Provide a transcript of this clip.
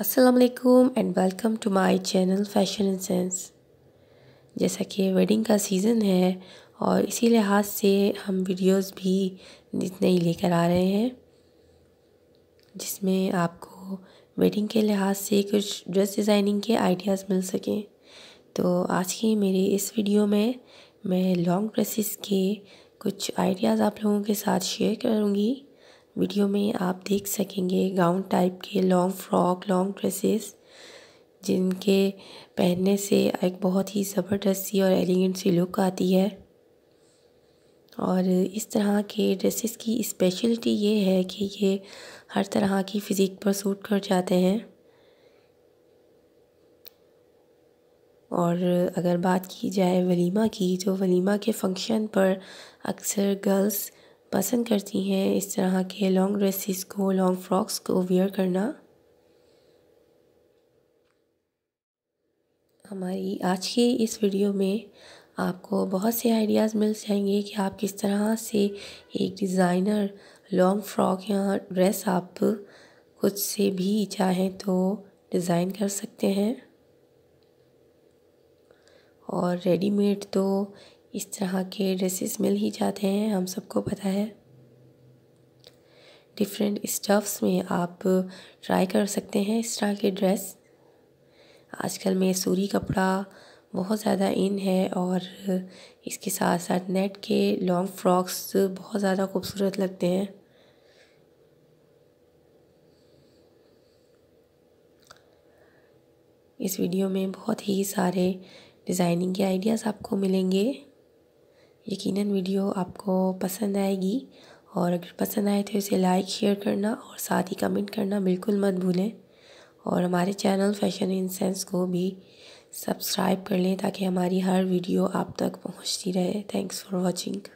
असलकुम and welcome to my channel fashion and sense जैसा कि वेडिंग का सीज़न है और इसी लिहाज से हम वीडियोस भी जितने ही लेकर आ रहे हैं जिसमें आपको वेडिंग के लिहाज से कुछ ड्रेस डिज़ाइनिंग के आइडियाज़ मिल सकें तो आज की मेरे इस वीडियो में मैं लॉन्ग ड्रेसिस के कुछ आइडियाज़ आप लोगों के साथ शेयर करूँगी वीडियो में आप देख सकेंगे गाउन टाइप के लॉन्ग फ्रॉक लॉन्ग ड्रेसेस जिनके पहनने से एक बहुत ही ज़बरदस्त सी और एलिगेंट सी लुक आती है और इस तरह के ड्रेसेस की स्पेशलिटी ये है कि ये हर तरह की फ़िज़िक पर सूट कर जाते हैं और अगर बात की जाए वलीमा की तो वलीमा के फंक्शन पर अक्सर गर्ल्स पसंद करती हैं इस तरह के लॉन्ग ड्रेसिस को लॉन्ग फ्रॉक्स को वेयर करना हमारी आज की इस वीडियो में आपको बहुत से आइडियाज़ मिल जाएंगे कि आप किस तरह से एक डिज़ाइनर लॉन्ग फ्रॉक या ड्रेस आप खुद से भी चाहें तो डिज़ाइन कर सकते हैं और रेडीमेड तो इस तरह के ड्रेसेस मिल ही जाते हैं हम सबको पता है डिफरेंट स्टफ्स में आप ट्राई कर सकते हैं इस तरह के ड्रेस आजकल में सूरी कपड़ा बहुत ज़्यादा इन है और इसके साथ साथ नेट के लॉन्ग फ्रॉक्स बहुत ज़्यादा खूबसूरत लगते हैं इस वीडियो में बहुत ही सारे डिज़ाइनिंग के आइडियाज़ आपको मिलेंगे यकीनन वीडियो आपको पसंद आएगी और अगर पसंद आए तो इसे लाइक शेयर करना और साथ ही कमेंट करना बिल्कुल मत भूलें और हमारे चैनल फैशन इन सेंस को भी सब्सक्राइब कर लें ताकि हमारी हर वीडियो आप तक पहुंचती रहे थैंक्स फॉर वाचिंग